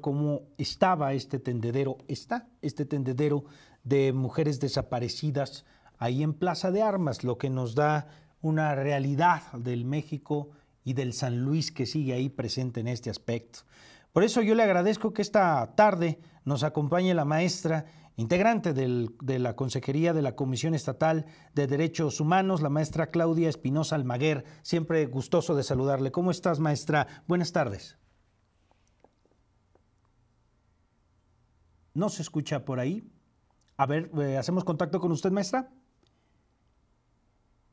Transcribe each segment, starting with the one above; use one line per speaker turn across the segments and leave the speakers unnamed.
cómo estaba este tendedero, está este tendedero de mujeres desaparecidas ahí en Plaza de Armas, lo que nos da una realidad del México y del San Luis que sigue ahí presente en este aspecto. Por eso yo le agradezco que esta tarde nos acompañe la maestra integrante de la Consejería de la Comisión Estatal de Derechos Humanos, la maestra Claudia Espinosa Almaguer. Siempre gustoso de saludarle. ¿Cómo estás, maestra? Buenas tardes. ¿No se escucha por ahí. A ver, eh, ¿hacemos contacto con usted, maestra?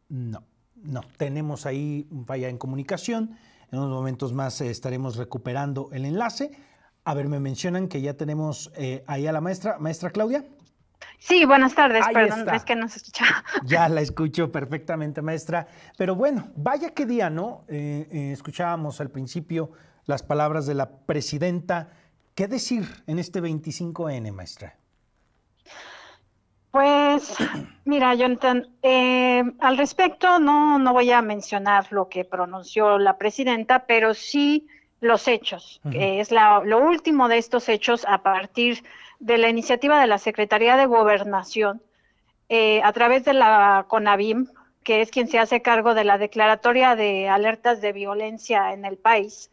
No, no, tenemos ahí un falla en comunicación. En unos momentos más eh, estaremos recuperando el enlace. A ver, me mencionan que ya tenemos eh, ahí a la maestra. Maestra Claudia.
Sí, buenas tardes, perdón, es que no se escucha.
Ya la escucho perfectamente, maestra. Pero bueno, vaya que día, ¿no? escuchábamos al principio las palabras de la presidenta ¿Qué decir en este 25N, maestra?
Pues, mira, Jonathan, eh, al respecto no, no voy a mencionar lo que pronunció la presidenta, pero sí los hechos, que es lo último de estos hechos a partir de la iniciativa de la Secretaría de Gobernación eh, a través de la CONAVIM, que es quien se hace cargo de la declaratoria de alertas de violencia en el país,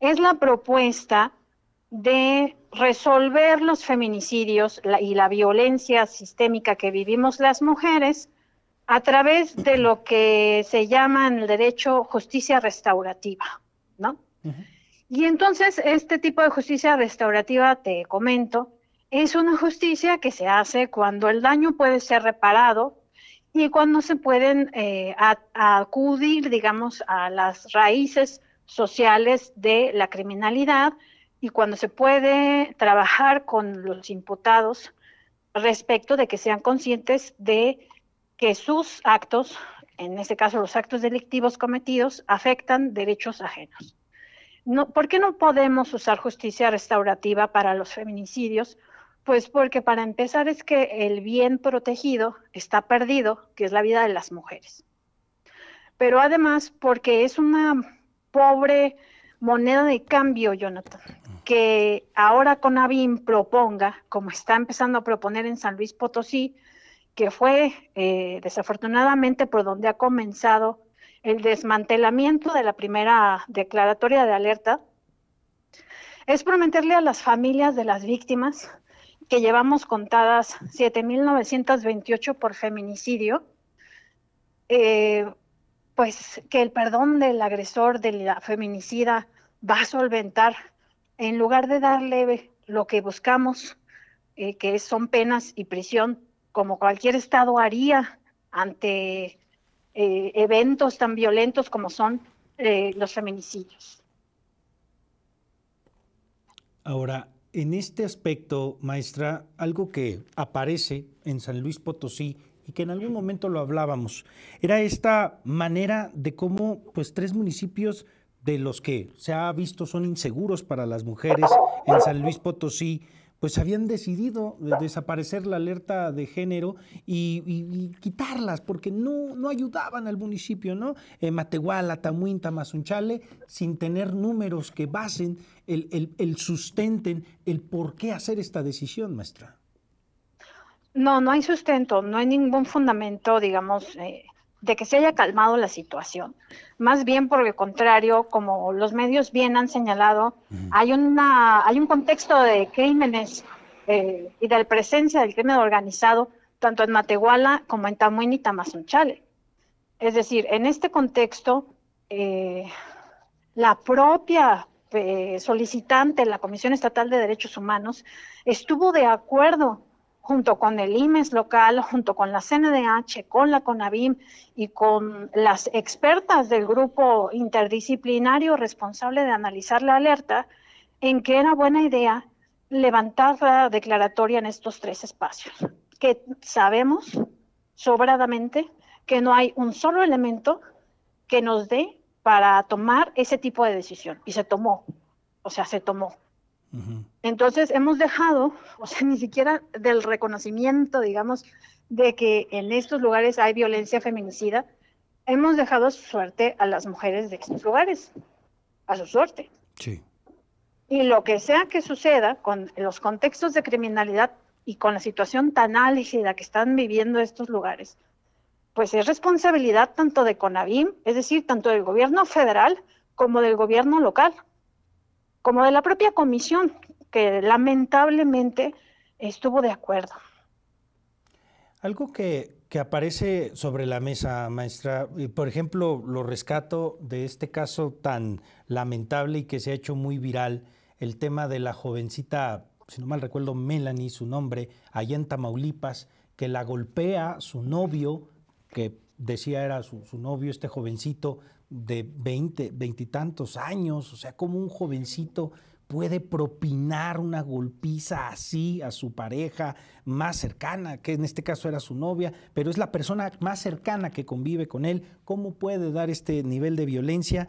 es la propuesta de resolver los feminicidios y la violencia sistémica que vivimos las mujeres a través de lo que se llama en el derecho justicia restaurativa, ¿no? Y entonces este tipo de justicia restaurativa, te comento, es una justicia que se hace cuando el daño puede ser reparado y cuando se pueden eh, acudir, digamos, a las raíces sociales de la criminalidad, y cuando se puede trabajar con los imputados respecto de que sean conscientes de que sus actos, en este caso los actos delictivos cometidos, afectan derechos ajenos. ¿Por qué no podemos usar justicia restaurativa para los feminicidios? Pues porque para empezar es que el bien protegido está perdido, que es la vida de las mujeres. Pero además porque es una pobre moneda de cambio, Jonathan que ahora Conavim proponga, como está empezando a proponer en San Luis Potosí, que fue eh, desafortunadamente por donde ha comenzado el desmantelamiento de la primera declaratoria de alerta, es prometerle a las familias de las víctimas que llevamos contadas 7.928 por feminicidio, eh, pues que el perdón del agresor, de la feminicida, va a solventar en lugar de darle lo que buscamos, eh, que son penas y prisión, como cualquier Estado haría ante eh, eventos tan violentos como son eh, los feminicidios.
Ahora, en este aspecto, maestra, algo que aparece en San Luis Potosí y que en algún momento lo hablábamos, era esta manera de cómo pues tres municipios de los que se ha visto son inseguros para las mujeres en San Luis Potosí, pues habían decidido desaparecer la alerta de género y, quitarlas porque no, ayudaban al municipio, ¿no? en eh, Matehuala, Tamuín, Tamazunchale, sin tener números que basen, el, el, el sustenten, el por qué hacer esta decisión, maestra.
No, no hay sustento, no hay ningún fundamento, digamos, eh, de que se haya calmado la situación. Más bien por el contrario, como los medios bien han señalado, hay, una, hay un contexto de crímenes eh, y de la presencia del crimen organizado tanto en Matehuala como en Tamuín y Tamazunchale. Es decir, en este contexto, eh, la propia eh, solicitante, la Comisión Estatal de Derechos Humanos, estuvo de acuerdo junto con el IMES local, junto con la CNDH, con la CONABIM y con las expertas del grupo interdisciplinario responsable de analizar la alerta, en que era buena idea levantar la declaratoria en estos tres espacios, que sabemos sobradamente que no hay un solo elemento que nos dé para tomar ese tipo de decisión. Y se tomó, o sea, se tomó. Entonces hemos dejado, o sea, ni siquiera del reconocimiento, digamos, de que en estos lugares hay violencia feminicida, hemos dejado suerte a las mujeres de estos lugares, a su suerte. Sí. Y lo que sea que suceda con los contextos de criminalidad y con la situación tan álgida que están viviendo estos lugares, pues es responsabilidad tanto de CONAVIM, es decir, tanto del gobierno federal como del gobierno local como de la propia comisión, que lamentablemente estuvo de acuerdo. Algo
que, aparece sobre la mesa, maestra, por ejemplo, lo rescato de este caso tan lamentable y que se ha hecho muy viral, el tema de la jovencita, si no mal recuerdo, Melanie, su nombre, allá en Tamaulipas, que la golpea su novio, que decía era su, novio, este jovencito de 20, veintitantos años, o sea, como un jovencito puede propinar una golpiza así a su pareja más cercana, que en este caso era su novia, pero es la persona más cercana que convive con él, ¿cómo puede dar este nivel de violencia?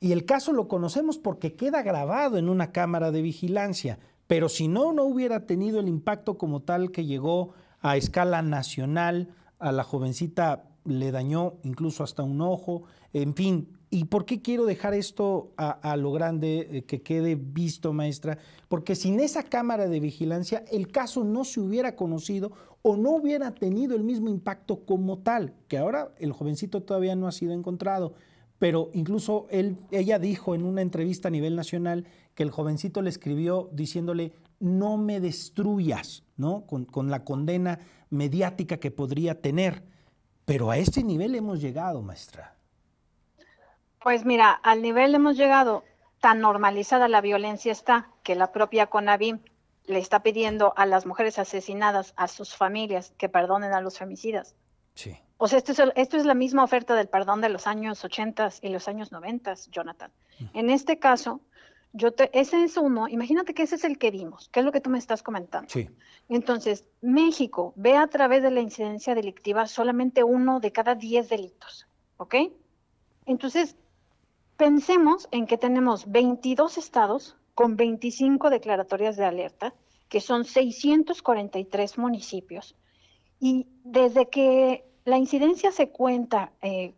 Y el caso lo conocemos porque queda grabado en una cámara de vigilancia, pero si no, no hubiera tenido el impacto como tal que llegó a escala nacional a la jovencita le dañó incluso hasta un ojo, en fin. ¿Y por qué quiero dejar esto a, lo grande, eh, que quede visto, maestra? Porque sin esa cámara de vigilancia el caso no se hubiera conocido o no hubiera tenido el mismo impacto como tal, que ahora el jovencito todavía no ha sido encontrado pero incluso él, ella dijo en una entrevista a nivel nacional que el jovencito le escribió diciéndole, no me destruyas, ¿no? con la condena mediática que podría tener. Pero a este nivel hemos llegado, maestra.
Pues mira, al nivel hemos llegado, tan normalizada la violencia está que la propia CONAVIM le está pidiendo a las mujeres asesinadas, a sus familias, que perdonen a los femicidas. Sí. O sea, esto es, esto es la misma oferta del perdón de los años 80 y los años 90, Jonathan. Mm. En este caso, yo ese es uno, imagínate que ese es el que vimos, que es lo que tú me estás comentando. Entonces, México ve a través de la incidencia delictiva solamente uno de cada diez delitos, ¿ok? Entonces, pensemos en que tenemos 22 estados con 25 declaratorias de alerta, que son 643 municipios, y desde que la incidencia se cuenta eh,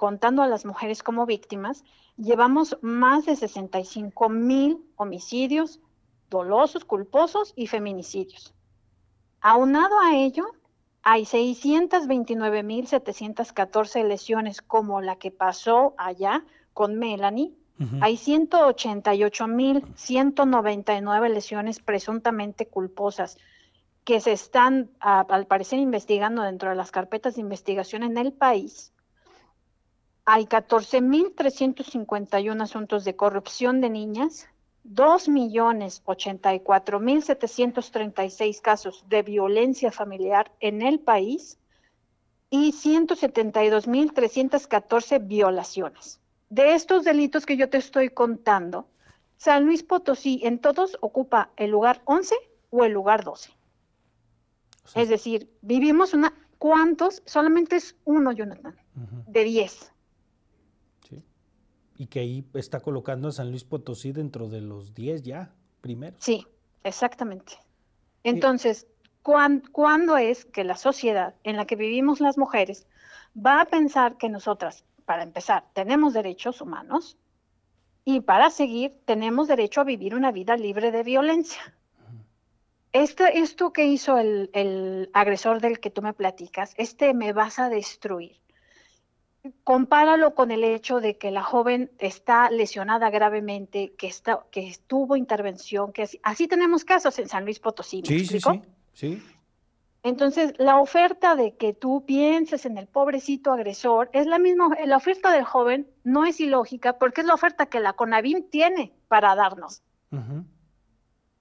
contando a las mujeres como víctimas, llevamos más de 65 mil homicidios dolosos, culposos y feminicidios. Aunado a ello, hay mil 629.714 lesiones como la que pasó allá con Melanie. Hay 188.199 lesiones presuntamente culposas que se están, al parecer, investigando dentro de las carpetas de investigación en el país hay 14.351 asuntos de corrupción de niñas, 2.084.736 casos de violencia familiar en el país y 172.314 violaciones. De estos delitos que yo te estoy contando, San Luis Potosí en todos ocupa el lugar 11 o el lugar 12. Es decir, vivimos una... ¿Cuántos? Solamente es uno, Jonathan, de 10
y que ahí está colocando a San Luis Potosí dentro de los 10 ya, primero.
Sí, exactamente. Entonces, ¿cuándo es que la sociedad en la que vivimos las mujeres va a pensar que nosotras, para empezar, tenemos derechos humanos y para seguir, tenemos derecho a vivir una vida libre de violencia? esto que hizo el agresor del que tú me platicas, este me vas a destruir, compáralo con el hecho de que la joven está lesionada gravemente, que, está, que tuvo intervención, que así, tenemos casos en San Luis Potosí. Sí, sí, sí, Entonces, la oferta de que tú pienses en el pobrecito agresor es la misma, la oferta del joven no es ilógica porque es la oferta que la CONAVIM tiene para darnos.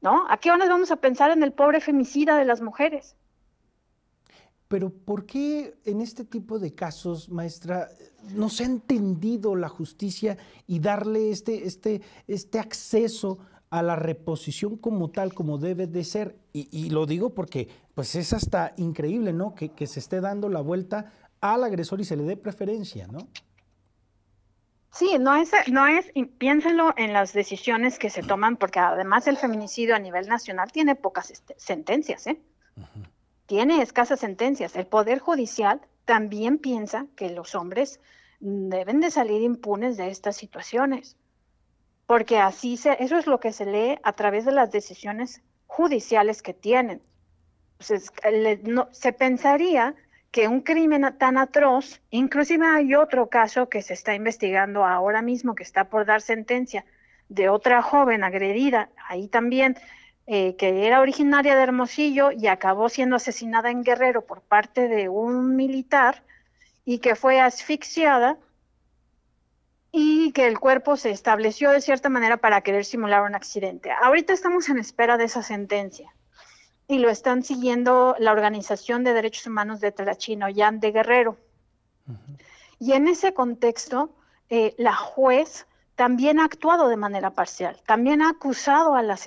¿No? ¿A qué horas vamos a pensar en el pobre femicida de las mujeres?
Pero ¿por qué en este tipo de casos, maestra, no se ha entendido la justicia y darle este, este, este acceso a la reposición como tal, como debe de ser? Y, lo digo porque pues es hasta increíble, ¿no? Que, se esté dando la vuelta al agresor y se le dé preferencia, ¿no?
Sí, no es, no es, en las decisiones que se toman, porque además el feminicidio a nivel nacional tiene pocas este, sentencias, ¿eh? tiene escasas sentencias. El Poder Judicial también piensa que los hombres deben de salir impunes de estas situaciones, porque así se, eso es lo que se lee a través de las decisiones judiciales que tienen. se pensaría que un crimen tan atroz, inclusive hay otro caso que se está investigando ahora mismo, que está por dar sentencia de otra joven agredida, ahí también eh, que era originaria de Hermosillo y acabó siendo asesinada en Guerrero por parte de un militar y que fue asfixiada y que el cuerpo se estableció de cierta manera para querer simular un accidente. Ahorita estamos en espera de esa sentencia y lo están siguiendo la Organización de Derechos Humanos de Yan de Guerrero. Y en ese contexto, eh, la juez también ha actuado de manera parcial, también ha acusado a la,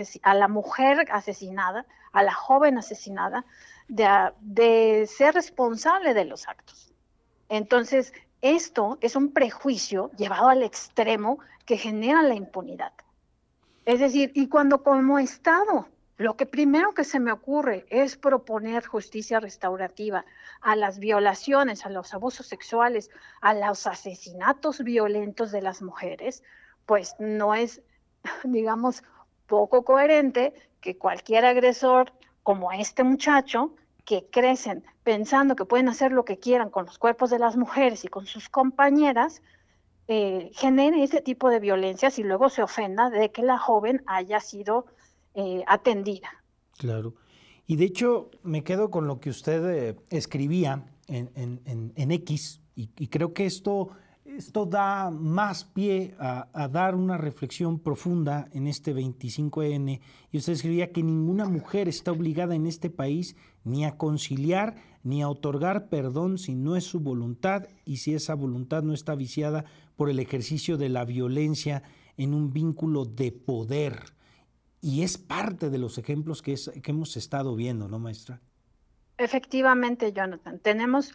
mujer asesinada, a la joven asesinada, de, de ser responsable de los actos. Entonces, esto es un prejuicio llevado al extremo que genera la impunidad. Es decir, y cuando como Estado, lo que primero que se me ocurre es proponer justicia restaurativa a las violaciones, a los abusos sexuales, a los asesinatos violentos de las mujeres, pues no es, digamos, poco coherente que cualquier agresor como este muchacho, que crecen pensando que pueden hacer lo que quieran con los cuerpos de las mujeres y con sus compañeras, eh, genere este tipo de violencias y luego se ofenda de que la joven haya sido eh, atendida.
Claro. Y de hecho, me quedo con lo que usted eh, escribía en, en, en, en X, y, y, creo que esto esto da más pie a, dar una reflexión profunda en este 25N y usted escribía que ninguna mujer está obligada en este país ni a conciliar ni a otorgar perdón si no es su voluntad y si esa voluntad no está viciada por el ejercicio de la violencia en un vínculo de poder. Y es parte de los ejemplos que, que hemos estado viendo, ¿no, maestra?
Efectivamente, Jonathan. Tenemos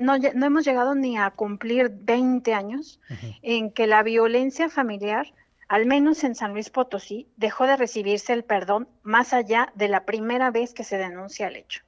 no, hemos llegado ni a cumplir 20 años en que la violencia familiar, al menos en San Luis Potosí, dejó de recibirse el perdón más allá de la primera vez que se denuncia el hecho.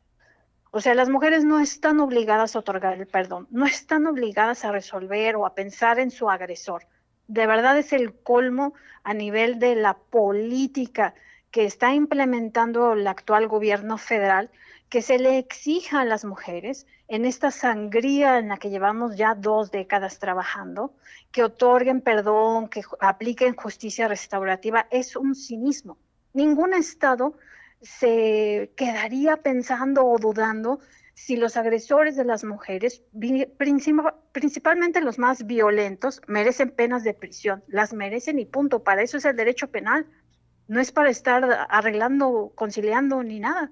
O sea, las mujeres no están obligadas a otorgar el perdón, no están obligadas a resolver o a pensar en su agresor. De verdad es el colmo a nivel de la política que está implementando el actual gobierno federal que se le exija a las mujeres en esta sangría en la que llevamos ya dos décadas trabajando, que otorguen perdón, que apliquen justicia restaurativa, es un cinismo. Ningún Estado se quedaría pensando o dudando si los agresores de las mujeres, principalmente los más violentos, merecen penas de prisión. Las merecen y punto. Para eso es el derecho penal. No es para estar arreglando, conciliando ni nada.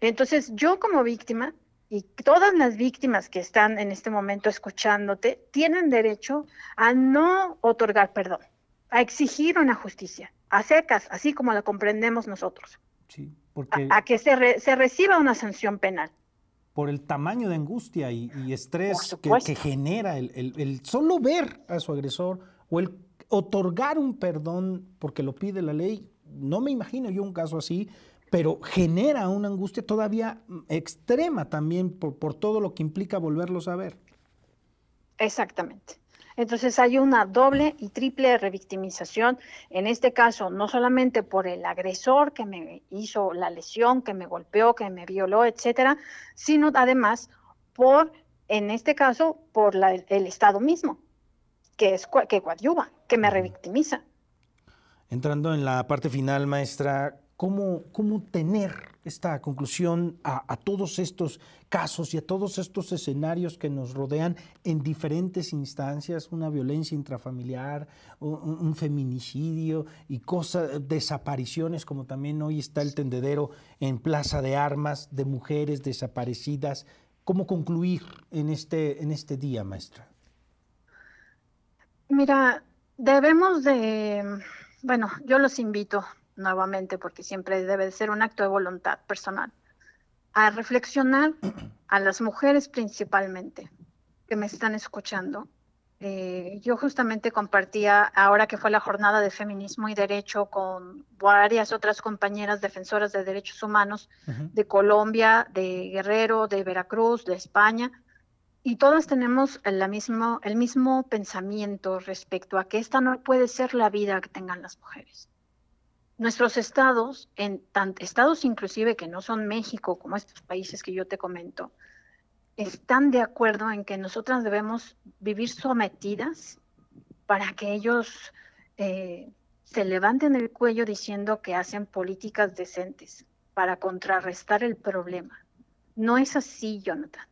Entonces, yo como víctima y todas las víctimas que están en este momento escuchándote tienen derecho a no otorgar perdón, a exigir una justicia, a secas, así como la comprendemos nosotros. A, que se, reciba una sanción penal
por el tamaño de angustia y, estrés que, genera el, solo ver a su agresor o el otorgar un perdón porque lo pide la ley. No me imagino yo un caso así, pero genera una angustia todavía mm, extrema también por, todo lo que implica volverlos a ver.
Exactamente. Entonces hay una doble y triple revictimización, en este caso, no solamente por el agresor que me hizo la lesión, que me golpeó, que me violó, etcétera, sino además por, en este caso, por el Estado mismo, que es que coadyuva, que me revictimiza.
Entrando en la parte final, maestra, cómo, tener esta conclusión a, todos estos casos y a todos estos escenarios que nos rodean en diferentes instancias, una violencia intrafamiliar, un, feminicidio y cosas, desapariciones, como también hoy está el tendedero en Plaza de Armas de mujeres desaparecidas. ¿Cómo concluir en este, en este día, maestra?
Mira, debemos de, bueno, yo los invito nuevamente, porque siempre debe ser un acto de voluntad personal, a reflexionar a las mujeres principalmente que me están escuchando. Eh, yo justamente compartía, ahora que fue la jornada de feminismo y derecho, con varias otras compañeras defensoras de derechos humanos de Colombia, de Guerrero, de Veracruz, de España, y todas tenemos el mismo, el mismo pensamiento respecto a que esta no puede ser la vida que tengan las mujeres nuestros estados, en estados inclusive que no son México, como estos países que yo te comento, están de acuerdo en que nosotras debemos vivir sometidas para que ellos eh, se levanten el cuello diciendo que hacen políticas decentes para contrarrestar el problema. No es así, Jonathan.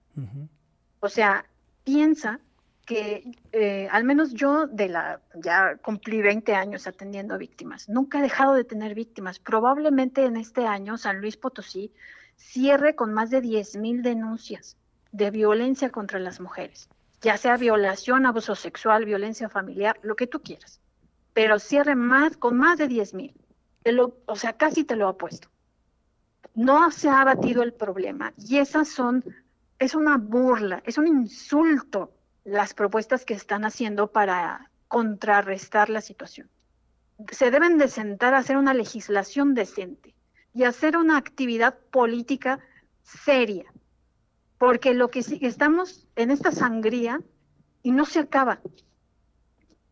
O sea, piensa que eh, al menos yo de la ya cumplí 20 años atendiendo víctimas. Nunca he dejado de tener víctimas. Probablemente en este año San Luis Potosí cierre con más de 10.000 denuncias de violencia contra las mujeres, ya sea violación, abuso sexual, violencia familiar, lo que tú quieras. Pero cierre más con más de 10.000. O sea, casi te lo ha puesto. No se ha abatido el problema y esas son es una burla, es un insulto las propuestas que están haciendo para contrarrestar la situación. Se deben de sentar a hacer una legislación decente y hacer una actividad política seria, porque lo que sí, estamos en esta sangría y no se acaba.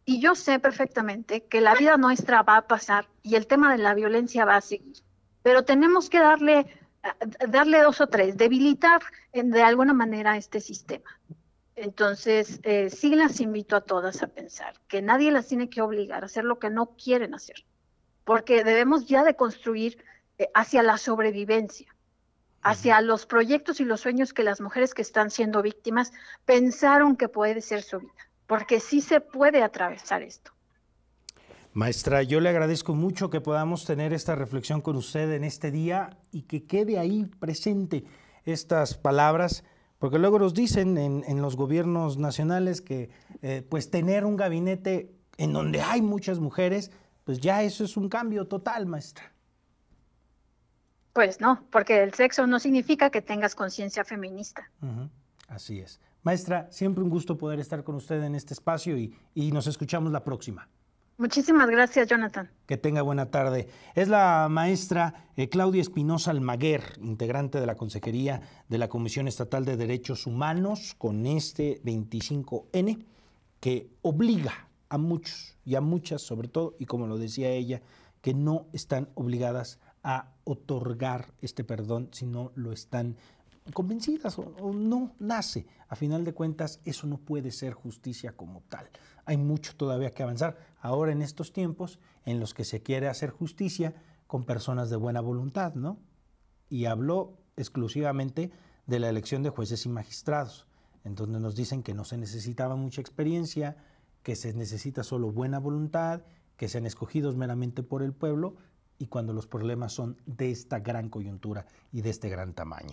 Y yo sé perfectamente que la vida nuestra va a pasar y el tema de la violencia va a seguir, pero tenemos que darle, darle dos o tres, debilitar de alguna manera este sistema. Entonces, eh, sí las invito a todas a pensar que nadie las tiene que obligar a hacer lo que no quieren hacer, porque debemos ya de construir eh, hacia la sobrevivencia, hacia los proyectos y los sueños que las mujeres que están siendo víctimas pensaron que puede ser su vida, porque sí se puede atravesar esto.
Maestra, yo le agradezco mucho que podamos tener esta reflexión con usted en este día y que quede ahí presente estas palabras porque luego nos dicen en, los gobiernos nacionales que eh, pues tener un gabinete en donde hay muchas mujeres, pues ya eso es un cambio total, maestra.
Pues no, porque el sexo no significa que tengas conciencia feminista.
Así es. Maestra, siempre un gusto poder estar con usted en este espacio y nos escuchamos la próxima.
Muchísimas gracias, Jonathan.
Que tenga buena tarde. Es la maestra eh, Claudia Espinosa Almaguer, integrante de la Consejería de la Comisión Estatal de Derechos Humanos, con este 25N, que obliga a muchos y a muchas, sobre todo, y como lo decía ella, que no están obligadas a otorgar este perdón si no lo están convencidas o, no nace. A final de cuentas, eso no puede ser justicia como tal. Hay mucho todavía que avanzar. Ahora en estos tiempos en los que se quiere hacer justicia con personas de buena voluntad, ¿no? Y habló exclusivamente de la elección de jueces y magistrados, en donde nos dicen que no se necesitaba mucha experiencia, que se necesita solo buena voluntad, que sean escogidos meramente por el pueblo y cuando los problemas son de esta gran coyuntura y de este gran tamaño.